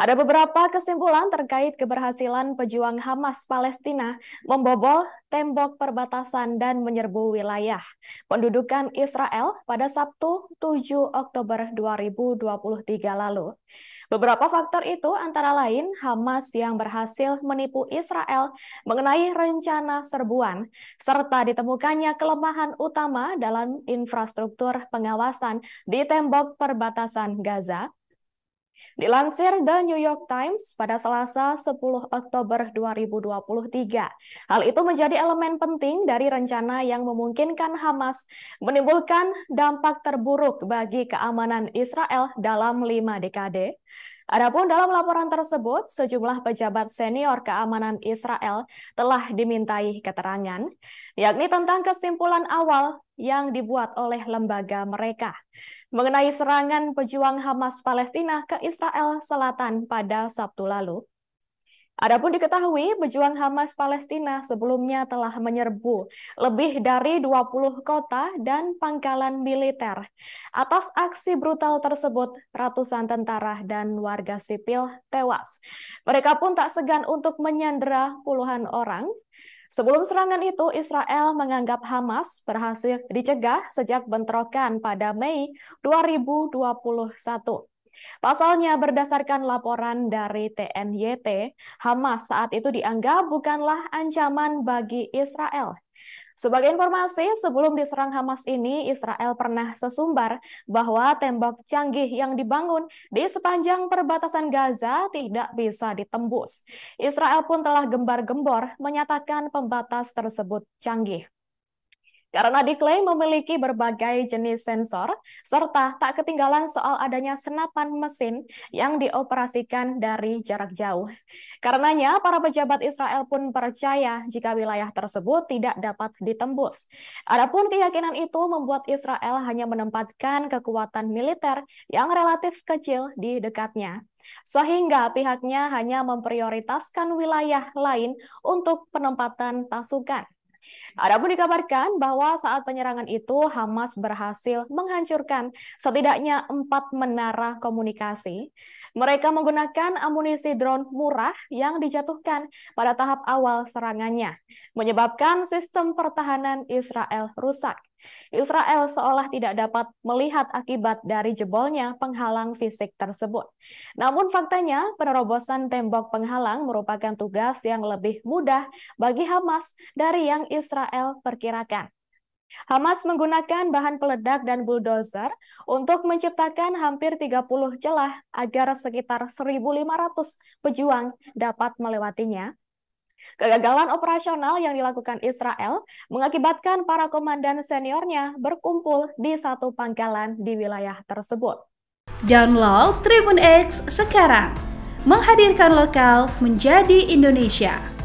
Ada beberapa kesimpulan terkait keberhasilan pejuang Hamas Palestina membobol tembok perbatasan dan menyerbu wilayah pendudukan Israel pada Sabtu 7 Oktober 2023 lalu. Beberapa faktor itu antara lain Hamas yang berhasil menipu Israel mengenai rencana serbuan, serta ditemukannya kelemahan utama dalam infrastruktur pengawasan di tembok perbatasan Gaza, Dilansir The New York Times pada Selasa 10 Oktober 2023. Hal itu menjadi elemen penting dari rencana yang memungkinkan Hamas menimbulkan dampak terburuk bagi keamanan Israel dalam lima dekade. Adapun dalam laporan tersebut, sejumlah pejabat senior keamanan Israel telah dimintai keterangan, yakni tentang kesimpulan awal yang dibuat oleh lembaga mereka mengenai serangan pejuang Hamas Palestina ke Israel Selatan pada Sabtu lalu Adapun diketahui, pejuang Hamas Palestina sebelumnya telah menyerbu lebih dari 20 kota dan pangkalan militer. Atas aksi brutal tersebut, ratusan tentara dan warga sipil tewas. Mereka pun tak segan untuk menyandera puluhan orang. Sebelum serangan itu, Israel menganggap Hamas berhasil dicegah sejak bentrokan pada Mei 2021. Pasalnya, berdasarkan laporan dari TNYT, Hamas saat itu dianggap bukanlah ancaman bagi Israel. Sebagai informasi, sebelum diserang Hamas ini, Israel pernah sesumbar bahwa tembok canggih yang dibangun di sepanjang perbatasan Gaza tidak bisa ditembus. Israel pun telah gembar-gembor menyatakan pembatas tersebut canggih karena diklaim memiliki berbagai jenis sensor, serta tak ketinggalan soal adanya senapan mesin yang dioperasikan dari jarak jauh. Karenanya, para pejabat Israel pun percaya jika wilayah tersebut tidak dapat ditembus. Adapun keyakinan itu membuat Israel hanya menempatkan kekuatan militer yang relatif kecil di dekatnya sehingga pihaknya hanya memprioritaskan wilayah lain untuk penempatan pasukan. Adapun dikabarkan bahwa saat penyerangan itu Hamas berhasil menghancurkan setidaknya empat menara komunikasi. Mereka menggunakan amunisi drone murah yang dijatuhkan pada tahap awal serangannya, menyebabkan sistem pertahanan Israel rusak. Israel seolah tidak dapat melihat akibat dari jebolnya penghalang fisik tersebut. Namun faktanya, penerobosan tembok penghalang merupakan tugas yang lebih mudah bagi Hamas dari yang Israel perkirakan. Hamas menggunakan bahan peledak dan bulldozer untuk menciptakan hampir 30 celah agar sekitar 1.500 pejuang dapat melewatinya Kegagalan operasional yang dilakukan Israel mengakibatkan para komandan seniornya berkumpul di satu pangkalan di wilayah tersebut. Download Tribun X sekarang, menghadirkan lokal menjadi Indonesia.